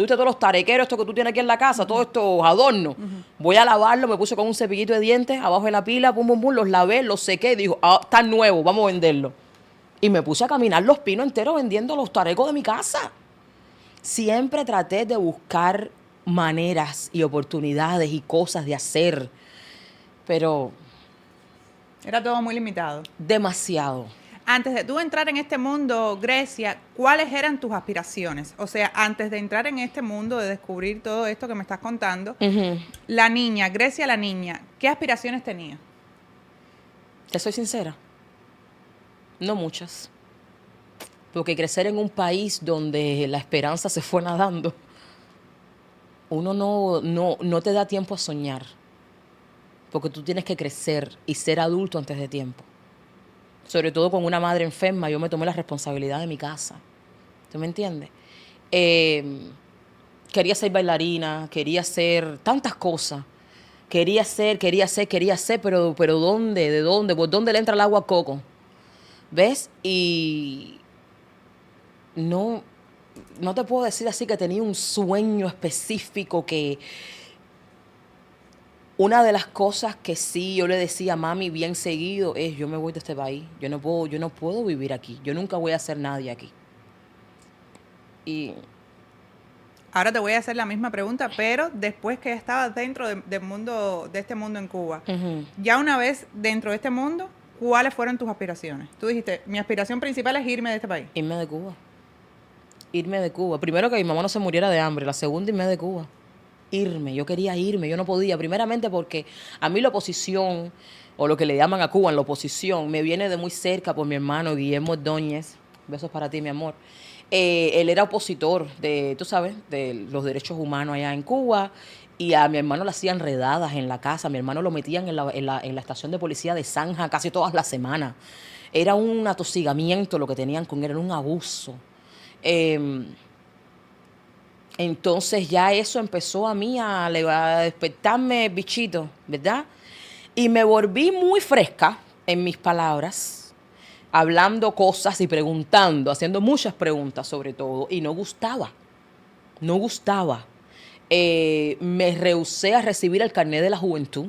Tú todos los tarequeros, esto que tú tienes aquí en la casa, todo todos estos adornos. Voy a lavarlo, me puse con un cepillito de dientes abajo de la pila, pum, pum, pum, los lavé, los sequé, dijo, ah, está nuevo, vamos a venderlo. Y me puse a caminar los pinos enteros vendiendo los tarecos de mi casa. Siempre traté de buscar maneras y oportunidades y cosas de hacer, pero... Era todo muy limitado. Demasiado antes de tú entrar en este mundo, Grecia, ¿cuáles eran tus aspiraciones? O sea, antes de entrar en este mundo, de descubrir todo esto que me estás contando, la niña, Grecia la niña, ¿qué aspiraciones tenía? Te soy sincera, no muchas. Porque crecer en un país donde la esperanza se fue nadando, uno no, no, no te da tiempo a soñar. Porque tú tienes que crecer y ser adulto antes de tiempo sobre todo con una madre enferma, yo me tomé la responsabilidad de mi casa. ¿Tú me entiendes? Em, quería ser bailarina, quería hacer tantas cosas. Quería ser, quería ser, quería ser, pero, pero ¿dónde? ¿De dónde? ¿Por dónde le entra el agua a coco? ¿Ves? Y no, no te puedo decir así que tenía un sueño específico que, una de las cosas que sí yo le decía a mami bien seguido es, yo me voy de este país, yo no puedo, yo no puedo vivir aquí, yo nunca voy a ser nadie aquí. Y Ahora te voy a hacer la misma pregunta, pero después que estabas dentro de, del mundo, de este mundo en Cuba, ya una vez dentro de este mundo, ¿cuáles fueron tus aspiraciones? Tú dijiste, mi aspiración principal es irme de este país. Irme de Cuba. Irme de Cuba. Primero que mi mamá no se muriera de hambre, la segunda irme de Cuba irme, yo quería irme, yo no podía, primeramente porque a mí la oposición, o lo que le llaman a Cuba la oposición, me viene de muy cerca por mi hermano Guillermo Edóñez. besos para ti mi amor, eh, él era opositor de, tú sabes, de los derechos humanos allá en Cuba, y a mi hermano le hacían redadas en la casa, a mi hermano lo metían en la, en la, estación de policía de Zanja casi todas las semanas. Era un atosigamiento lo que tenían con él, era un abuso. Em, entonces ya eso empezó a mí a, despertarme bichito, ¿verdad? Y me volví muy fresca en mis palabras, hablando cosas y preguntando, haciendo muchas preguntas sobre todo, y no gustaba, no gustaba. Eh, me rehusé a recibir el carnet de la juventud